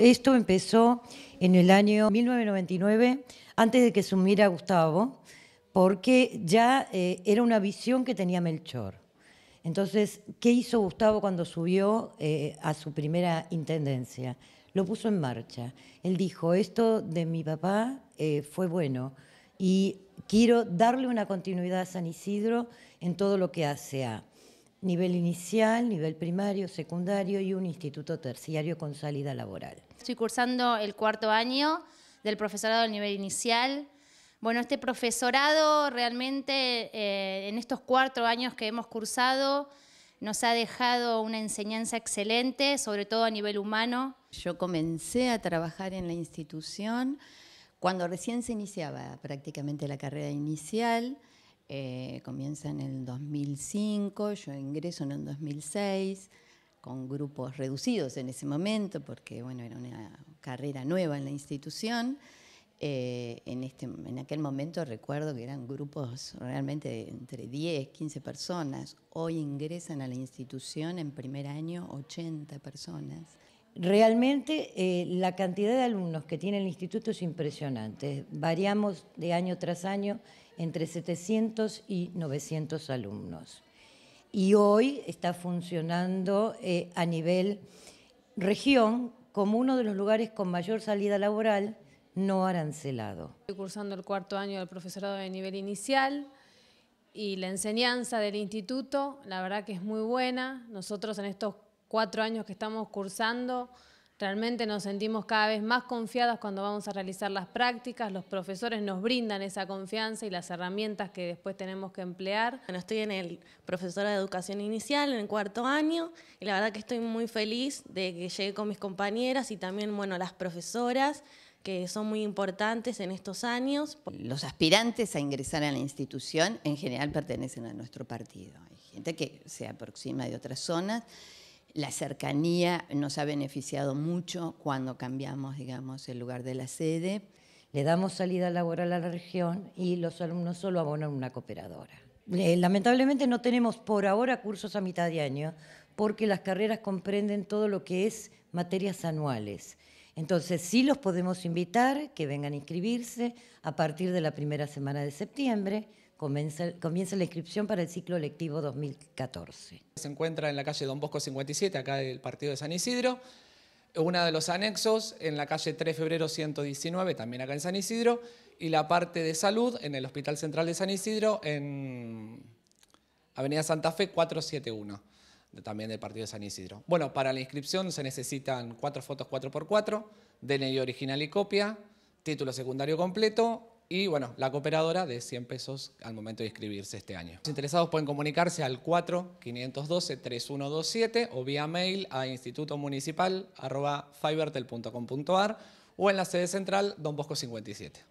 Esto empezó en el año 1999, antes de que sumiera Gustavo, porque ya eh, era una visión que tenía Melchor. Entonces, ¿qué hizo Gustavo cuando subió eh, a su primera intendencia? Lo puso en marcha. Él dijo, esto de mi papá eh, fue bueno y quiero darle una continuidad a San Isidro en todo lo que hace nivel inicial, nivel primario, secundario y un instituto terciario con salida laboral. Estoy cursando el cuarto año del profesorado del nivel inicial. Bueno, este profesorado realmente eh, en estos cuatro años que hemos cursado nos ha dejado una enseñanza excelente, sobre todo a nivel humano. Yo comencé a trabajar en la institución cuando recién se iniciaba prácticamente la carrera inicial. Eh, comienza en el 2005, yo ingreso en el 2006 con grupos reducidos en ese momento, porque bueno, era una carrera nueva en la institución. Eh, en, este, en aquel momento recuerdo que eran grupos realmente entre 10, 15 personas. Hoy ingresan a la institución en primer año 80 personas. Realmente eh, la cantidad de alumnos que tiene el instituto es impresionante. Variamos de año tras año entre 700 y 900 alumnos. Y hoy está funcionando eh, a nivel región como uno de los lugares con mayor salida laboral no arancelado. Estoy cursando el cuarto año del profesorado de nivel inicial y la enseñanza del instituto, la verdad que es muy buena. Nosotros en estos cuatro años que estamos cursando, Realmente nos sentimos cada vez más confiadas cuando vamos a realizar las prácticas, los profesores nos brindan esa confianza y las herramientas que después tenemos que emplear. Bueno, estoy en el profesorado de educación inicial, en el cuarto año, y la verdad que estoy muy feliz de que llegué con mis compañeras y también, bueno, las profesoras que son muy importantes en estos años. Los aspirantes a ingresar a la institución en general pertenecen a nuestro partido. Hay gente que se aproxima de otras zonas la cercanía nos ha beneficiado mucho cuando cambiamos, digamos, el lugar de la sede. Le damos salida laboral a la región y los alumnos solo abonan una cooperadora. lamentablemente no tenemos por ahora cursos a mitad de año porque las carreras comprenden todo lo que es materias anuales. Entonces, sí los podemos invitar que vengan a inscribirse a partir de la primera semana de septiembre. Comienza, la inscripción para el ciclo lectivo 2014. Se encuentra en la calle Don Bosco 57, acá del partido de San Isidro. una de los anexos en la calle 3 Febrero 119, también acá en San Isidro. Y la parte de salud en el Hospital Central de San Isidro, en Avenida Santa Fe 471 también del partido de San Isidro. Bueno, para la inscripción se necesitan cuatro fotos 4x4, DNI original y copia, título secundario completo y bueno, la cooperadora de 100 pesos al momento de inscribirse este año. Los interesados pueden comunicarse al 4-512-3127 o vía mail a institutomunicipal.fivertel.com.ar o en la sede central Don Bosco 57.